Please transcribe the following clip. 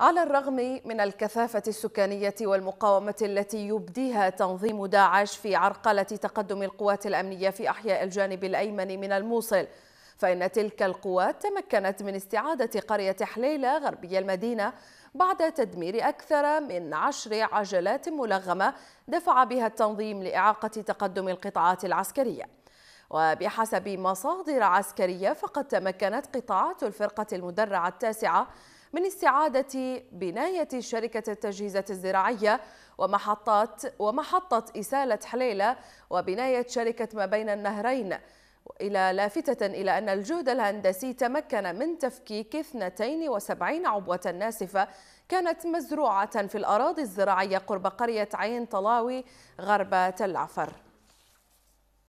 على الرغم من الكثافة السكانية والمقاومة التي يبديها تنظيم داعش في عرقلة تقدم القوات الأمنية في أحياء الجانب الأيمن من الموصل فإن تلك القوات تمكنت من استعادة قرية حليلة غربي المدينة بعد تدمير أكثر من عشر عجلات ملغمة دفع بها التنظيم لإعاقة تقدم القطاعات العسكرية وبحسب مصادر عسكرية فقد تمكنت قطاعات الفرقة المدرعة التاسعة من استعادة بناية شركة التجهيزات الزراعية ومحطات ومحطة إسالة حليلة وبناية شركة ما بين النهرين إلى لافتة إلى أن الجهد الهندسي تمكن من تفكيك 72 عبوة ناسفة كانت مزروعة في الأراضي الزراعية قرب قرية عين طلاوي غرب تلعفر